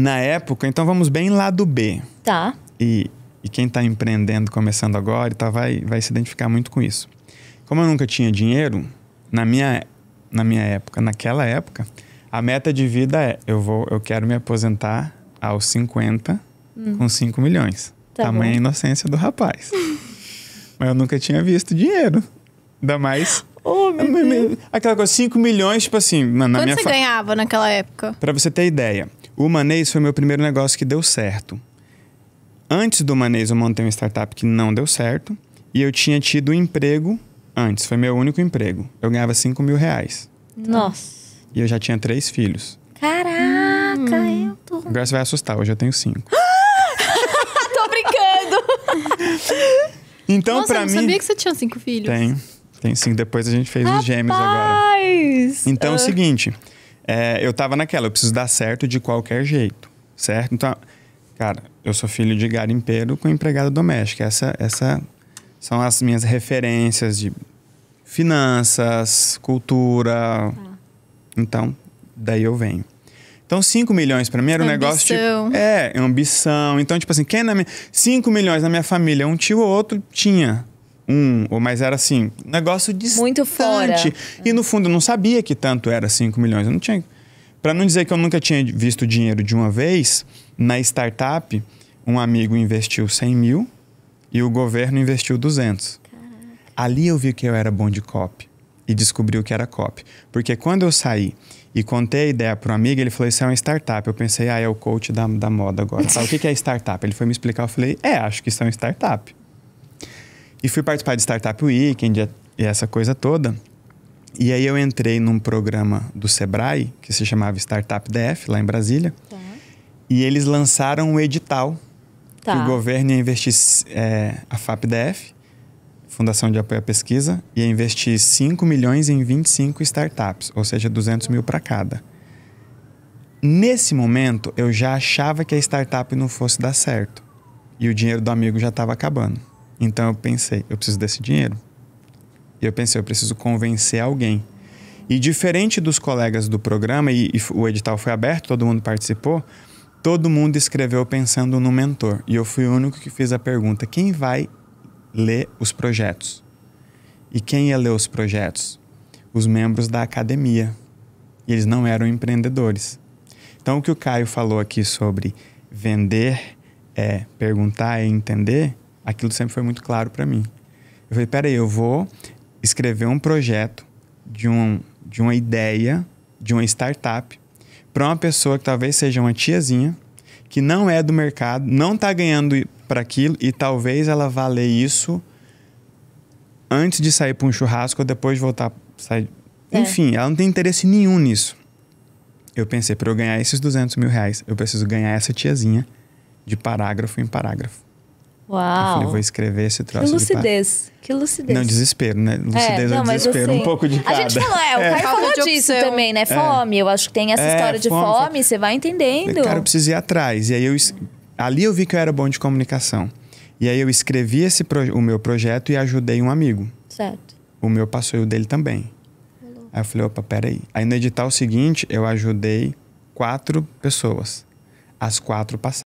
na época, então vamos bem lá do B. Tá. E, e quem está empreendendo, começando agora, tá, vai, vai se identificar muito com isso. Como eu nunca tinha dinheiro, na minha, na minha época, naquela época, a meta de vida é: eu, vou, eu quero me aposentar aos 50 hum. com 5 milhões. Tá Tamanha bom. inocência do rapaz. Mas eu nunca tinha visto dinheiro. Ainda mais Oh, meu é, aquela coisa, 5 milhões, tipo assim, mano, Quanto minha você ganhava naquela época? Pra você ter ideia, o Manês foi meu primeiro negócio que deu certo. Antes do Manês, eu montei uma startup que não deu certo. E eu tinha tido um emprego antes, foi meu único emprego. Eu ganhava 5 mil reais. Nossa. E eu já tinha três filhos. Caraca, hum. eu tô. Agora você vai assustar, hoje eu tenho cinco. tô brincando! Então, Nossa, pra eu não mim. sabia que você tinha cinco filhos. Tenho. Tem sim, depois a gente fez Rapaz! os gêmeos agora. Então é o ah. seguinte, é, eu tava naquela, eu preciso dar certo de qualquer jeito, certo? Então, cara, eu sou filho de garimpeiro com empregada doméstica. Essa, essa são as minhas referências de finanças, cultura. Tá. Então, daí eu venho. Então, 5 milhões para mim era um negócio. Tipo, é, ambição. Então, tipo assim, quem na minha. 5 milhões na minha família, um tio ou outro tinha um, ou mas era assim, negócio de Muito forte E no fundo eu não sabia que tanto era 5 milhões. Eu não tinha. Para não dizer que eu nunca tinha visto dinheiro de uma vez, na startup, um amigo investiu 100 mil e o governo investiu 200. Caraca. Ali eu vi que eu era bom de copy e descobriu que era copy. Porque quando eu saí e contei a ideia para um amigo, ele falou: Isso é uma startup. Eu pensei: Ah, é o coach da, da moda agora. Tá, o que é startup? Ele foi me explicar. Eu falei: É, acho que isso é uma startup. E fui participar de Startup Weekend e essa coisa toda. E aí eu entrei num programa do Sebrae, que se chamava Startup DF, lá em Brasília. Tá. E eles lançaram um edital tá. que o governo ia investir, é, a FAPDF, Fundação de Apoio à Pesquisa, ia investir 5 milhões em 25 startups, ou seja, 200 mil para cada. Nesse momento, eu já achava que a startup não fosse dar certo. E o dinheiro do amigo já estava acabando. Então eu pensei, eu preciso desse dinheiro. E eu pensei, eu preciso convencer alguém. E diferente dos colegas do programa, e, e o edital foi aberto, todo mundo participou, todo mundo escreveu pensando no mentor. E eu fui o único que fiz a pergunta: quem vai ler os projetos? E quem ia ler os projetos? Os membros da academia. E eles não eram empreendedores. Então, o que o Caio falou aqui sobre vender é perguntar e é entender aquilo sempre foi muito claro para mim. Eu falei, peraí, eu vou escrever um projeto de, um, de uma ideia, de uma startup, para uma pessoa que talvez seja uma tiazinha, que não é do mercado, não está ganhando para aquilo e talvez ela vá ler isso antes de sair para um churrasco ou depois de voltar. Sair. É. Enfim, ela não tem interesse nenhum nisso. Eu pensei, para eu ganhar esses 200 mil reais, eu preciso ganhar essa tiazinha de parágrafo em parágrafo. Uau. Eu falei, vou escrever esse troço. Que lucidez. Que lucidez. Não, desespero, né? É, lucidez é, não, é desespero, assim, um pouco de cada. A gente falou, é, o é. falou disso também, né? É. Fome. Eu acho que tem essa é, história de fome, fome, você vai entendendo. Cara, eu precisei ir atrás. E aí eu. Ali eu vi que eu era bom de comunicação. E aí eu escrevi esse o meu projeto e ajudei um amigo. Certo. O meu passou e o dele também. Hello. Aí eu falei, opa, peraí. Aí no edital seguinte, eu ajudei quatro pessoas. As quatro passaram.